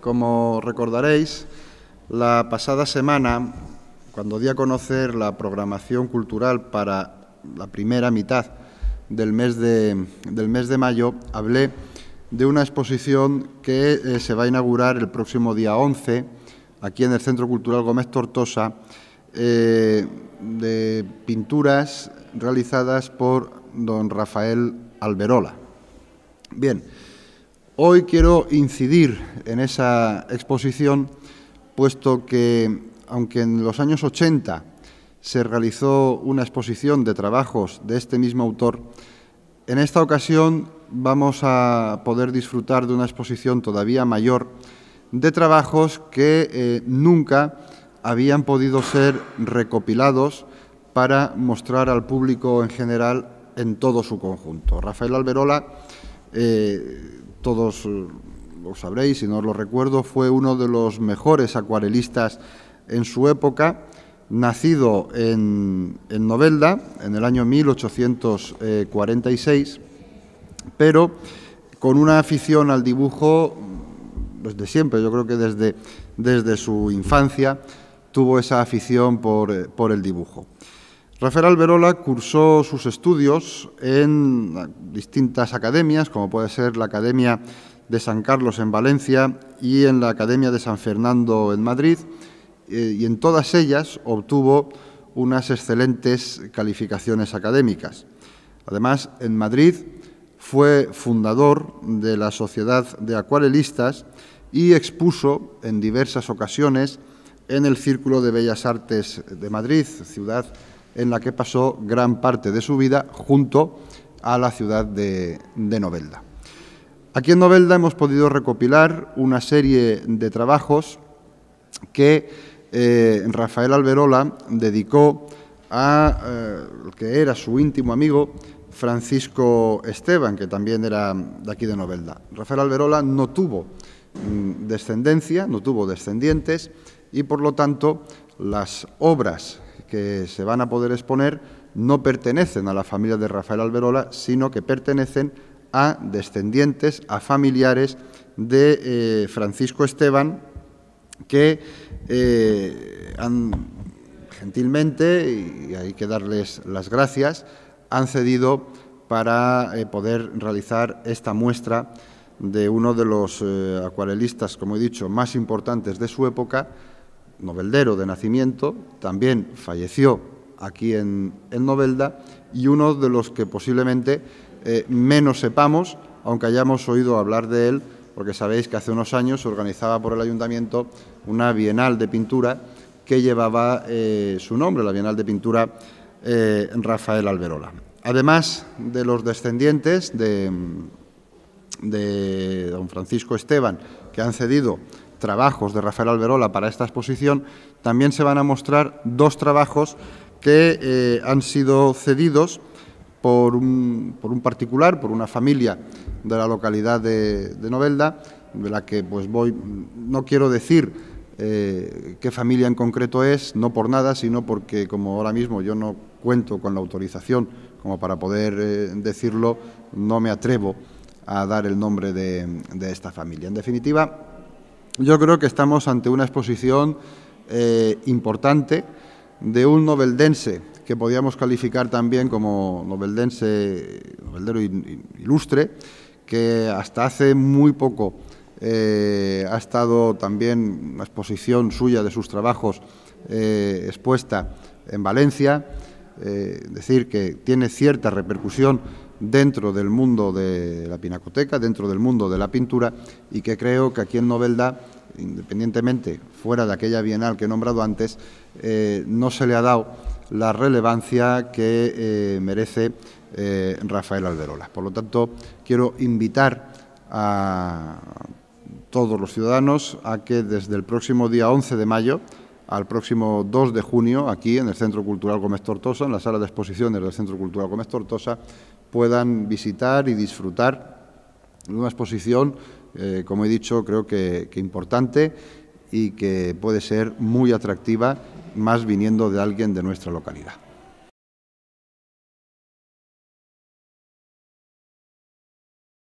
Como recordaréis, la pasada semana, cuando di a conocer la programación cultural para la primera mitad del mes de, mayo, hablé de una exposición que eh, se va a inaugurar el próximo día 11, aquí en el Centro Cultural Gómez Tortosa, eh, de pinturas realizadas por don Rafael Alberola. Bien, Hoy quiero incidir en esa exposición, puesto que, aunque en los años 80 se realizó una exposición de trabajos de este mismo autor, en esta ocasión vamos a poder disfrutar de una exposición todavía mayor de trabajos que eh, nunca habían podido ser recopilados para mostrar al público en general en todo su conjunto. Rafael Alberola eh, todos eh, lo sabréis, si no os lo recuerdo, fue uno de los mejores acuarelistas en su época, nacido en, en Novelda en el año 1846, pero con una afición al dibujo mm, desde siempre, yo creo que desde, desde su infancia tuvo esa afición por eh, el dibujo. Rafael Alberola cursó sus estudios en distintas academias, como puede ser la Academia de San Carlos en Valencia y en la Academia de San Fernando en Madrid, eh, y en todas ellas obtuvo unas excelentes calificaciones académicas. Además, en Madrid fue fundador de la Sociedad de Acuarelistas y expuso en diversas ocasiones en el Círculo de Bellas Artes de Madrid, ciudad en la que pasó gran parte de su vida junto a la ciudad de, Novelda. Aquí en Novelda hemos podido recopilar una serie de trabajos que eh, Rafael Alberola dedicó a eh, que era su íntimo amigo Francisco Esteban, que también era de aquí de Novelda. Rafael Alberola no tuvo mm, descendencia, no tuvo descendientes y por lo tanto las obras que se van a poder exponer no pertenecen a la familia de Rafael Alberola, sino que pertenecen a descendientes, a familiares de eh, Francisco Esteban, que eh, han, gentilmente, y hay que darles las gracias, han cedido para eh, poder realizar esta muestra de uno de los acuarelistas, como he dicho, más importantes de su época, noveldero de nacimiento, también falleció aquí en, en Novelda y uno de los que posiblemente eh, menos sepamos, aunque hayamos oído hablar de él, porque sabéis que hace unos años se organizaba por el ayuntamiento una bienal de pintura que llevaba eh, su nombre, la bienal de pintura eh, Rafael Alberola. Además de los descendientes de don Francisco Esteban, que han cedido trabajos de Rafael Alberola para esta exposición, también se van a mostrar dos trabajos que eh, han sido cedidos por un, por un, particular, por una familia de la localidad de, Novelda, de la que pues voy, no quiero decir eh, qué familia en concreto es, no por nada, sino porque como ahora mismo yo no cuento con la autorización como para poder eh, decirlo, no me atrevo a dar el nombre de esta familia. En definitiva, yo creo que estamos ante una exposición eh, importante de un noveldense que podíamos calificar también como noveldense, noveldero ilustre, que hasta hace muy poco eh, ha estado también una exposición suya de sus trabajos eh, expuesta en Valencia, es decir que tiene cierta repercusión dentro del mundo de la pinacoteca, dentro del mundo de la pintura y que creo que aquí en Novelda, independientemente fuera de aquella bienal que he nombrado antes, eh, no se le ha dado la relevancia que eh, merece eh, Rafael Alberola. Por lo tanto, quiero invitar a todos los ciudadanos a que desde el próximo día 11 de mayo, al próximo 2 de junio aquí en el Centro Cultural Gómez Tortosa, en la sala de exposiciones del Centro Cultural Gómez Tortosa, puedan visitar y disfrutar de una exposición, eh, como he dicho, creo que importante y que puede ser muy atractiva, más viniendo de alguien de nuestra localidad.